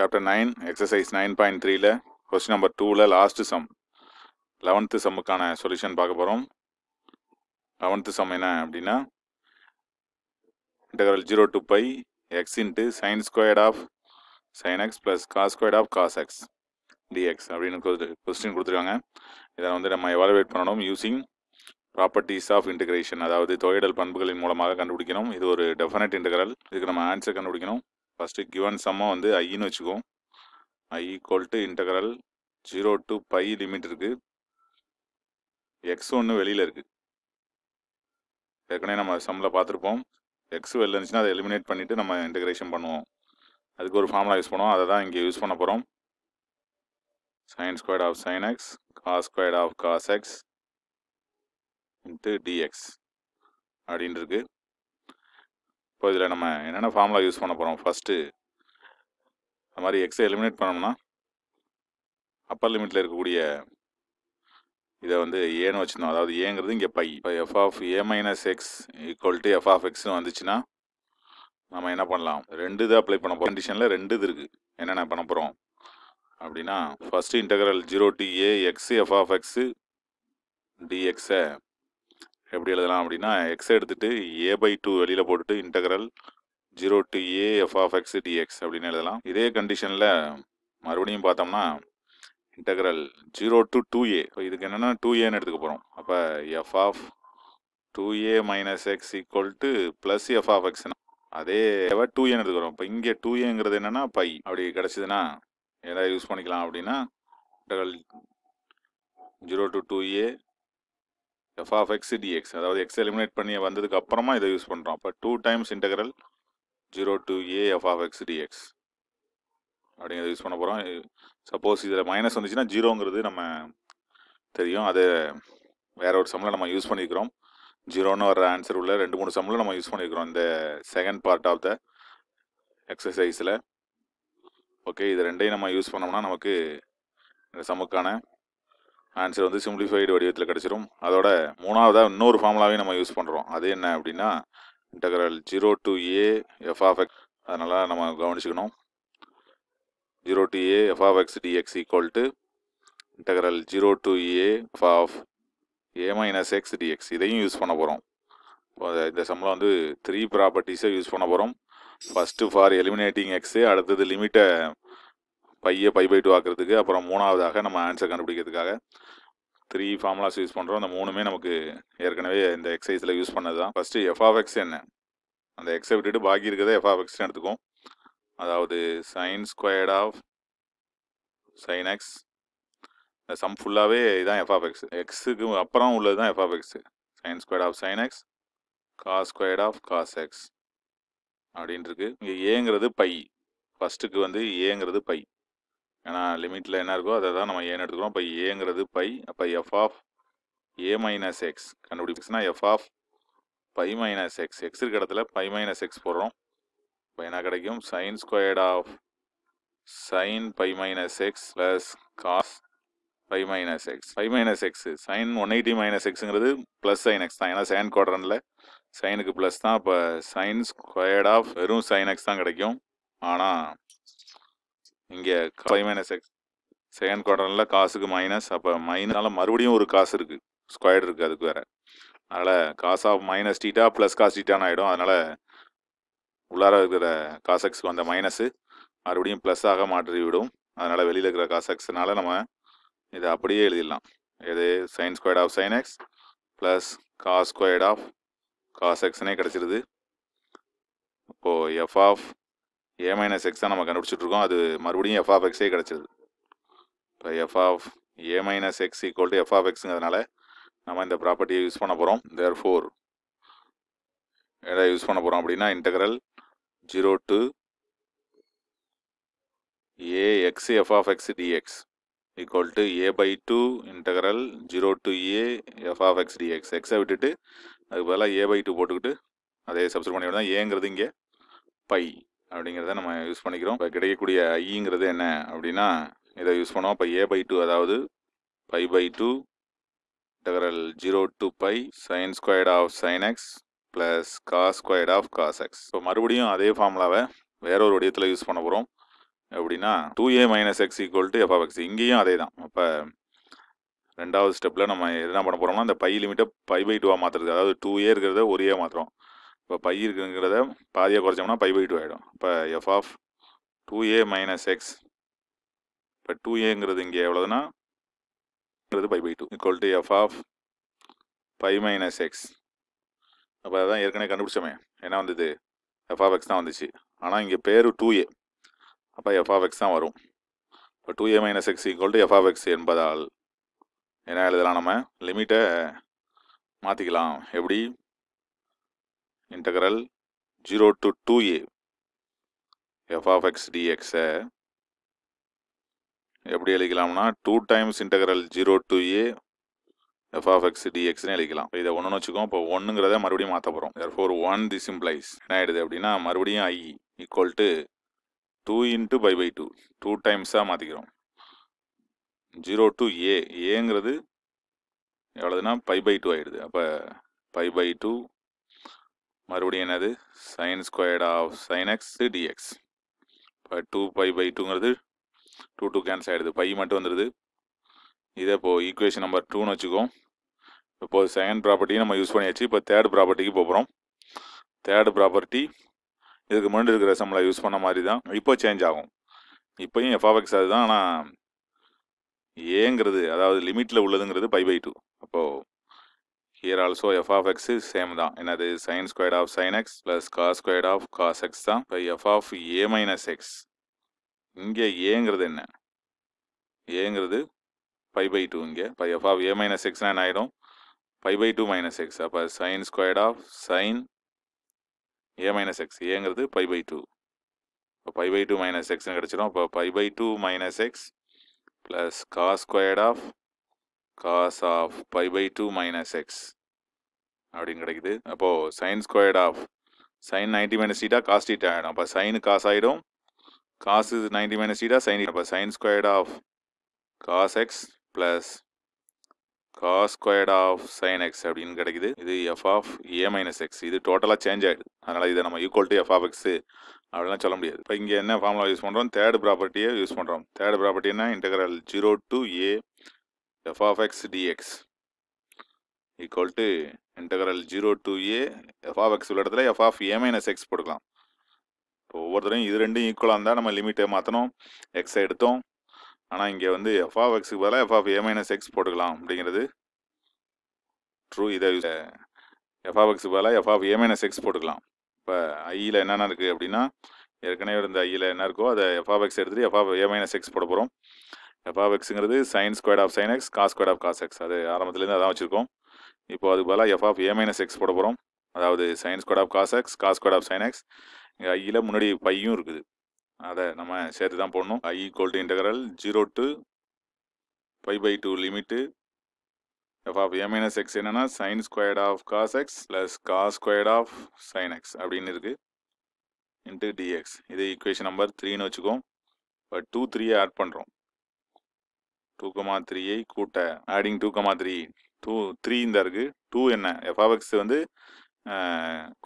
chapter nine exercise nine point த்ரீல question number டூவில் last sum eleventh சம்முக்கான solution பார்க்க போகிறோம் லெவன்த்து சம் என்ன அப்படின்னா integral zero to pi x into sine squared of sine x plus cos squared of cos x d x அப்படின்னு question கொடுத்துருக்காங்க இதை வந்து நம்ம எவாலுவேட் பண்ணணும் யூஸிங் ப்ராப்பர்ட்டிஸ் ஆஃப் இன்டகிரேஷன் அதாவது தொகையிடல் பண்புகளின் மூலமாக கண்டுபிடிக்கணும் இது ஒரு டெஃபினட் இன்டகரல் இதுக்கு நம்ம ஆன்சர் கண்டுபிடிக்கணும் ஃபஸ்ட்டு கிவன் சம்மாக வந்து ஐன்னு வச்சுக்குவோம் I equal to integral zero to pi limit இருக்குது எக்ஸ் ஒன்று வெளியில் இருக்குது ஏற்கனவே நம்ம சம்மில் பார்த்துருப்போம் எக்ஸ் வெளில இருந்துச்சுன்னா அதை எலிமினேட் பண்ணிவிட்டு நம்ம இன்டகிரேஷன் பண்ணுவோம் அதுக்கு ஒரு ஃபார்முலா யூஸ் பண்ணுவோம் அதை தான் இங்கே யூஸ் பண்ண போகிறோம் sine squared of sine x cos squared of cos x into d x அப்படின்ட்டுருக்கு இப்போ இதில் நம்ம என்னென்ன ஃபார்முலா யூஸ் பண்ண போகிறோம் ஃபஸ்ட்டு அது மாதிரி எக்ஸை எலிமினேட் பண்ணோம்னா அப்பர் லிமிட்டில் இருக்கக்கூடிய இதை வந்து ஏன்னு வச்சுருந்தோம் அதாவது ஏங்கிறது இங்கே பை இப்போ f of A minus x equal to f of எக்ஸ்னு வந்துச்சுன்னா நம்ம என்ன பண்ணலாம் ரெண்டு இது அப்ளை பண்ண போகிறோம் கண்டிஷனில் ரெண்டு இது இருக்குது என்னென்ன பண்ண போகிறோம் அப்படின்னா first integral zero to a x f of x டிஎக்ஸை எப்படி எழுதலாம் அப்படின்னா எக்ஸ் எடுத்துகிட்டு ஏ பை டூ வெளியில் போட்டுட்டு integral zero to a f of x d x அப்படின்னு எழுதலாம் இதே கண்டிஷனில் மறுபடியும் பார்த்தோம்னா integral zero to two a இதுக்கு என்னென்னா டூ ஏன்னு எடுத்துக்க போகிறோம் அப்போ f of two a minus x equal to plus f of எக்ஸ்னா அதே டூ ஏன்னு எடுத்துக்கிறோம் இப்போ இங்கே டூ ஏங்கிறது என்னென்னா பை அப்படி கிடச்சிதுன்னா எதாவது யூஸ் பண்ணிக்கலாம் அப்படின்னா integral zero to two a f of x d x அதாவது எக்ஸ் எலிமினேட் பண்ணி வந்ததுக்கு அப்புறமா இதை யூஸ் பண்ணுறோம் அப்போ two times integral zero to a f of x d x அப்படிங்கிறத யூஸ் பண்ண போகிறோம் சப்போஸ் இதில் மைனஸ் வந்துச்சுன்னா ஜீரோங்கிறது நம்ம தெரியும் அது வேற ஒரு சம்மில் நம்ம யூஸ் பண்ணிக்கிறோம் ஜீரோன்னு வர ஆன்சர் உள்ள ரெண்டு மூணு சம்மில் நம்ம யூஸ் பண்ணிக்கிறோம் இந்த செகண்ட் பார்ட் ஆஃப் த எக்ஸசைஸில் ஓகே இது ரெண்டையும் நம்ம யூஸ் பண்ணோம்னா நமக்கு இந்த சமுக்கான ஆன்சர் வந்து சிம்பிளிஃபைடு வடிவத்தில் கிடச்சிரும் அதோட மூணாவதாக இன்னொரு ஃபார்முலாவையும் நம்ம யூஸ் பண்ணுறோம் அது என்ன அப்படின்னா integral zero to a f of x அதனால் நம்ம கவனிச்சுக்கணும் zero to a f of x d x equal to integral zero to a f of a minus x d x இதையும் யூஸ் பண்ண போகிறோம் இந்த சம்பளம் வந்து த்ரீ ப்ராப்பர்ட்டிஸை யூஸ் பண்ண போகிறோம் ஃபஸ்ட்டு ஃபார் எலிமினேட்டிங் எக்ஸு அடுத்தது லிமிட்டை பையை பை பை டூ ஆக்கிறதுக்கு அப்புறம் மூணாவதாக நம்ம ஆன்சர் கண்டுபிடிக்கிறதுக்காக த்ரீ ஃபார்முலாஸ் யூஸ் பண்ணுறோம் அந்த மூணுமே நமக்கு ஏற்கனவே இந்த எக்ஸசைஸில் யூஸ் பண்ணது தான் ஃபஸ்ட்டு எஃப்ஆஃப்எக்ஸ் என்ன அந்த எக்ஸை விட்டுட்டு பாக்கி இருக்கிறத எஃப்ஆஃப்எக்ஸ்னு எடுத்துக்கும் அதாவது sine squared of sine x இந்த சம் ஃபுல்லாகவே இதான் எஃப்ஆஃப்எக்ஸ் எக்ஸுக்கு அப்புறம் உள்ளது தான் f of x sine squared of sine x cos squared of cos x அப்படின்ட்டுருக்கு இங்கே ஏங்கிறது பை ஃபஸ்ட்டுக்கு வந்து ஏங்கிறது பை ஏன்னா லிமிட்டில் என்ன இருக்கோ அதை தான் நம்ம ஏன்னு எடுத்துக்கிறோம் அப்போ ஏங்கிறது பை அப்போ f of A minus x கண்டுபிடிச்சுன்னா f of pi minus x x இருக்க இடத்துல பை மைனஸ் எக்ஸ் போடுறோம் இப்போ என்ன கிடைக்கும் sine squared of sine pi minus x plus cos pi minus x pi minus x sine one eighty minus எக்ஸுங்கிறது plus sine x தான் ஏன்னா sine குவாட்ரனில் சைனுக்கு ப்ளஸ் தான் இப்போ சைன் ஸ்கொயர்ட் ஆஃப் வெறும் சைன் எக்ஸ் தான் கிடைக்கும் ஆனால் இங்கே ஃபைவ் மைனஸ் எக்ஸ் செகண்ட் குவார்டரில் காசுக்கு மைனஸ் அப்போ மைனஸால் மறுபடியும் ஒரு காசு இருக்குது ஸ்கொயர் இருக்குது அதுக்கு வேறு அதனால் cos of minus theta plus cos டீட்டான்னு ஆகிடும் அதனால் உள்ளார இருக்கிற காசக்ஸுக்கு வந்த மைனஸு மறுபடியும் ப்ளஸ் ஆக மாற்றி விடும் அதனால் வெளியில் இருக்கிற காசக்ஸ்னால் நம்ம இதை அப்படியே எழுதிடலாம் இது sine squared of sine x plus cos squared of cos எக்ஸ்னே கிடச்சிருது இப்போது f of A minus x தான் நம்ம கண்டுபிடிச்சிட்ருக்கோம் அது மறுபடியும் எஃப் ஆஃப் எக்ஸே கிடச்சிது இப்போ f of A minus x equal to f of எக்ஸுங்கிறதுனால நம்ம இந்த ப்ராப்பர்ட்டியை யூஸ் பண்ண போகிறோம் தேர் ஃபோர் ஏதாவது யூஸ் பண்ண போகிறோம் அப்படின்னா integral zero to a x f of x d x equal to a by two integral zero to a f of x d x எக்ஸை விட்டுட்டு அதுக்கு பதிலாக ஏ பை டூ போட்டுக்கிட்டு அதே சப்ஸ்கிரைப் பண்ணி விடுதான் ஏங்கிறது இங்கே பை அப்படிங்கிறத நம்ம யூஸ் பண்ணிக்கிறோம் இப்போ கிடைக்கக்கூடிய ஐங்கிறது என்ன அப்படின்னா இதை யூஸ் பண்ணோம் இப்போ ஏ பை டூ அதாவது pi by two integral zero to pi sine squared of sine x plus cos squared of cos x இப்போ மறுபடியும் அதே ஃபார்முலாவை வேற ஒரு வடிவத்தில் யூஸ் பண்ண போகிறோம் அப்படின்னா two a minus x equal to f of x இங்கேயும் அதே தான் இப்போ ரெண்டாவது ஸ்டெப்பில் நம்ம என்ன பண்ண போகிறோம்னா அந்த பை லிமிட்டை பை பை டூவாக மாற்றுறது அதாவது டூ ஏ இருக்கிறத ஒரு ஏ மாற்றுறோம் இப்போ பை இருக்குங்கிறத பாதியாக குறைச்சோம்னா பை பை டூ ஆகிடும் இப்போ f of two a minus x இப்போ டூ ஏங்கிறது இங்கே எவ்வளோதுன்னா pi by two equal to f of pi minus x அப்போ அதான் ஏற்கனவே கண்டுபிடிச்சோமே என்ன வந்தது எஃப் ஆஃப் எக்ஸ் தான் வந்துச்சு ஆனால் இங்கே பேர் டூ ஏ அப்போ எஃப் ஆஃப் எக்ஸ் தான் வரும் இப்போ two a minus x equal to f of x என்பதால் என்ன எழுதலாம் நம்ம லிமிட்டை மாற்றிக்கலாம் எப்படி integral 0 to 2a f of x dx எப்படி எழுதிக்கலாம்னா two times integral zero to a f of x டிஎக்ஸ்னு எழுதிக்கலாம் இதை ஒன்றுன்னு நோச்சுக்கும் இப்போ ஒன்றுங்கிறத மறுபடியும் மாற்ற போகிறோம் ஃபோர் ஒன் தி சிம்ப்ளைஸ் என்ன ஆகிடுது அப்படின்னா மறுபடியும் I equal to two into pi by two two டைம்ஸாக மாற்றிக்கிறோம் ஜீரோ டு ஏ ஏங்கிறது எவ்வளோதுன்னா பை பை டூ ஆகிடுது அப்போ பை பை டூ மறுபடியும் என்னது sine squared of sine x d x இப்போ டூ பை பை டூங்கிறது டூ டூ கேன்சல் ஆகிடுது பை மட்டும் வந்துடுது இதே இப்போது ஈக்குவேஷன் நம்பர் டூன்னு வச்சுக்கோம் இப்போ செகண்ட் ப்ராப்பர்ட்டியை நம்ம யூஸ் பண்ணியாச்சு இப்போ தேர்ட் ப்ராப்பர்ட்டிக்கு போகிறோம் தேர்டு ப்ராப்பர்ட்டி இதுக்கு முன்னாடி இருக்கிற சம்மில் யூஸ் பண்ண மாதிரி தான் இப்போ சேஞ்ச் ஆகும் இப்போயும் எஃப்ஆஃப்எக்ஸ் அதுதான் ஆனால் ஏங்கிறது அதாவது லிமிட்டில் உள்ளதுங்கிறது பை பை டூ அப்போது here also f of x same தான் என்னது sine squared of sine x plus cos squared of cos x தான் இப்போ f of A minus x இங்கே ஏங்கிறது என்ன ஏங்கிறது பை பை டூ இங்கே இப்போ எஃப் ஆஃப் ஏ மைனஸ் எக்ஸ்னால் என்ன ஆகிடும் pi by two minus x அப்போ sine squared of sine a minus x ஏங்கிறது பை பை டூ இப்போ பை பை டூ மைனஸ் எக்ஸ்னு கிடச்சிடும் இப்போ pi by two minus x plus cos squared of cos of pi by two minus x அப்படின்னு கிடைக்குது அப்போது sin squared of sine ninety minus theta cos theta ஆகிடும் அப்போ sign cos ஆகிடும் cos ninety minus theta sine அப்போ sine squared of cos X plus cos squared of sine X அப்படின்னு கிடைக்குது இது f of A minus x இது டோட்டலாக change ஆகிடுது அதனால் இதை நம்ம equal to f of x அப்படிலாம் சொல்ல முடியாது இப்போ இங்கே என்ன ஃபார்முலா யூஸ் பண்ணுறோம் தேர்ட் ப்ராப்பர்ட்டியை யூஸ் பண்ணுறோம் தேர்ட் ப்ராப்பர்ட்டினா integral zero to a f of x dx equal to integral 0 to a f of x உள்ள இடத்துல f of a minus x போட்டுக்கலாம் இப்போ ஒவ்வொருத்தரையும் இது ரெண்டும் ஈக்குவலாக இருந்தால் நம்ம limit மாற்றணும் x எடுத்தோம் ஆனால் இங்கே வந்து எஃப் of x பதிலாக f of a minus x போட்டுக்கலாம் அப்படிங்கிறது ட்ரூ இதை எஃப் ஆஃப் எக்ஸுக்கு பதிலாக f of A minus x போட்டுக்கலாம் இப்போ ஐயில் என்னென்ன இருக்குது அப்படின்னா ஏற்கனவே இருந்த ஐயில் என்ன இருக்கோ அதை எஃப் ஆஃப் எக்ஸ் எடுத்துகிட்டு f of A minus x போட போகிறோம் எஃப் ஆஃப் எக்ஸுங்கிறது sine square of sine x cos square of cos x அது ஆரம்பத்துலேருந்து அதான் வச்சுருக்கோம் இப்போ அது பதிலாக f of A minus x போட போகிறோம் அதாவது sine square of cos x cos square of sine x இங்கே ஐயில் முன்னாடி பையும் இருக்குது அதை நம்ம சேர்த்து தான் போடணும் I equal to integral zero to five by two limit F of A minus X என்னென்னா sine squared of cos X plus cos squared of sine X அப்படின்னு இருக்குது இன்ட்டு டிஎக்ஸ் இது ஈக்குவேஷன் நம்பர் த்ரீன்னு வச்சுக்கோம் இப்போ டூ த்ரீயை add பண்ணுறோம் two comma த்ரீயை கூட்ட adding two comma three two three இந்த இருக்குது டூ என்ன எஃப்ஆர்எக்ஸ் வந்து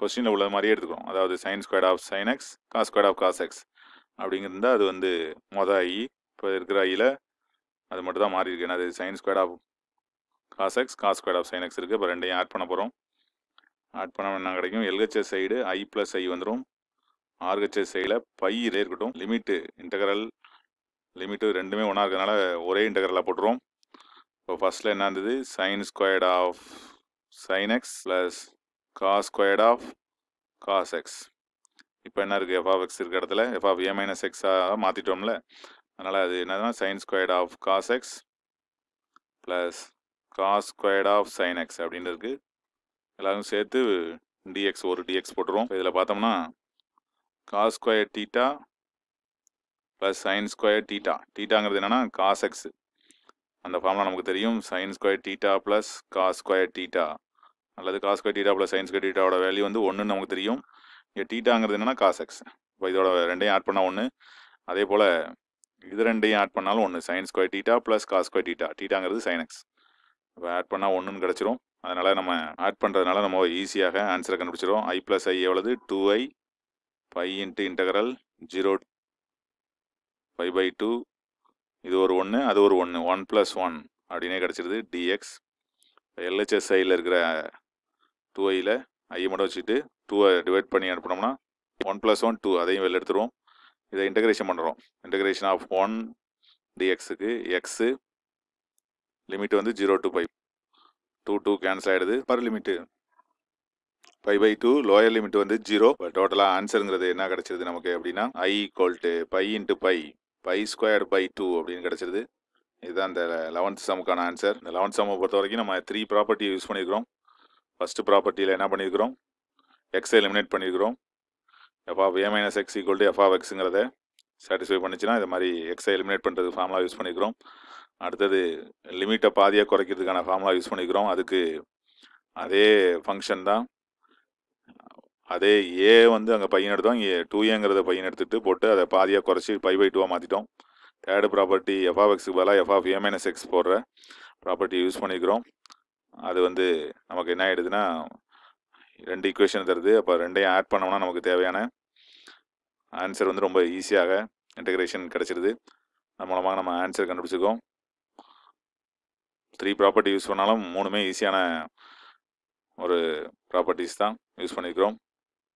கொஸ்டினில் உள்ள மாதிரியே எடுத்துக்கிறோம் அதாவது sine squared of sine x cos squared of cos x அப்படிங்கிறதா அது வந்து மொதல் ஐ இப்போ இருக்கிற ஐயில் அது மட்டும் தான் மாறி இருக்கு ஏன்னா sine squared of cos x cos squared of sine x இருக்குது இப்போ ரெண்டையும் ஆட் பண்ண போகிறோம் ஆட் பண்ண என்ன கிடைக்கும் LHS side I plus I வந்துடும் ஆர்ஹெச்எஸ் சைடில் பை இருக்கட்டும் லிமிட்டு இன்டகரல் லிமிட்டு ரெண்டுமே ஒன்றா இருக்கிறதுனால ஒரே இன்டகரலாக போட்டுருவோம் இப்போ ஃபஸ்ட்டில் என்ன இருந்தது sine squared of sine x plus cos squared of cos x இப்போ என்ன இருக்குது எஃப் ஆஃப் எக்ஸ் இருக்கிற இடத்துல எஃப் ஆஃப் ஏ மைனஸ் எக்ஸாக மாற்றிட்டோம்ல அதனால் அது என்னதுன்னா sine squared of cos X plus cos squared of sine X அப்படின்னு இருக்குது எல்லோரும் சேர்த்து டிஎக்ஸ் ஒரு டிஎக்ஸ் போட்டுருவோம் இதில் பார்த்தோம்னா cos square theta plus sine square theta டீட்டாங்கிறது என்னென்னா காஸ் எக்ஸ் அந்த ஃபார்ம்லாம் நமக்கு தெரியும் sine square theta plus cos square theta அல்லது cos square theta plus sine square டீட்டாவோட வேல்யூ வந்து ஒன்றுன்னு நமக்கு தெரியும் இங்கே டீட்டாங்கிறது என்னென்னா காஸ் எக்ஸ் இப்போ இதோட ரெண்டையும் ஆட் பண்ணால் ஒன்று அதே போல் இது ரெண்டையும் ஆட் பண்ணாலும் ஒன்று sine square theta plus cos square theta டீட்டாங்கிறது சைன் எக்ஸ் இப்போ ஆட் பண்ணால் ஒன்றுன்னு கிடச்சிரும் அதனால் நம்ம ஆட் பண்ணுறதுனால நம்ம ஈஸியாக ஆன்சரை கண்டுபிடிச்சிடும் ஐ ப்ளஸ் ஐ எவ்வளவு two I pi into integral zero five by two இது ஒரு ஒன்று அது ஒரு ஒன்று ஒன் ப்ளஸ் ஒன் அப்படின்னே கிடச்சிருது டிஎக்ஸ் எல்ஹெச்எஸ்ஐயில் இருக்கிற டூ ஐயில் ஐயை மட்டும் வச்சுட்டு டூவை டிவைட் பண்ணி அனுப்பினோம்னா ஒன் ப்ளஸ் ஒன் டூ அதையும் வெளில எடுத்துருவோம் இதை இன்டகிரேஷன் பண்ணுறோம் இன்டகிரேஷன் ஆஃப் ஒன் டிஎக்ஸுக்கு எக்ஸு லிமிட் வந்து zero to five two two cancel ஆகிடுது upper limit pi by two lower limit வந்து ஜீரோ டோட்டலாக ஆன்சருங்கிறது என்ன கிடச்சிருது நமக்கு அப்படின்னா I equal to pi into pi pi square by two அப்படின்னு கிடச்சிருது இதுதான் இந்த லெவன்த் சமுக்கான ஆன்சர் இந்த லெவன்த் சம்மை பொறுத்த வரைக்கும் நம்ம த்ரீ ப்ராப்பர்ட்டி யூஸ் பண்ணியிருக்கிறோம் ஃபஸ்ட்டு ப்ராப்பர்ட்டியில் என்ன பண்ணியிருக்கிறோம் எக்ஸை எலிமினேட் பண்ணியிருக்கிறோம் f of A minus x equal to f of எக்ஸுங்கிறத சாட்டிஸ்ஃபை பண்ணிச்சுன்னா இது மாதிரி எக்ஸை எலிமினேட் பண்ணுறது ஃபார்முலா யூஸ் பண்ணிக்கிறோம் அடுத்தது லிமிட்டை பாதியாக குறைக்கிறதுக்கான ஃபார்முலா யூஸ் பண்ணிக்கிறோம் அதுக்கு அதே ஃபங்க்ஷன் தான் அதே ஏ வந்து அங்கே பையன் எடுத்தோம் ஏ டூ ஏங்கிறத பையன் எடுத்துகிட்டு போட்டு அதை பாதியாக குறைச்சி பை பை டூவாக மாற்றிட்டோம் தேர்டு ப்ராப்பர்ட்டி எஃப் ஆஃப் எக்ஸுக்கு பதிலாக f of A minus x போடுற ப்ராப்பர்ட்டி யூஸ் பண்ணிக்கிறோம் அது வந்து நமக்கு என்ன ஆகிடுதுன்னா ரெண்டு ஈக்குவேஷன் தருது அப்போ ரெண்டையும் ஆட் பண்ணோம்னா நமக்கு தேவையான ஆன்சர் வந்து ரொம்ப ஈஸியாக இன்டகிரேஷன் கிடச்சிருது அது மூலமாக நம்ம ஆன்சர் கண்டுபிடிச்சிக்கோம் த்ரீ ப்ராப்பர்ட்டி யூஸ் பண்ணாலும் மூணுமே ஈஸியான ஒரு ப்ராப்பர்ட்டிஸ் தான் யூஸ் பண்ணிக்கிறோம்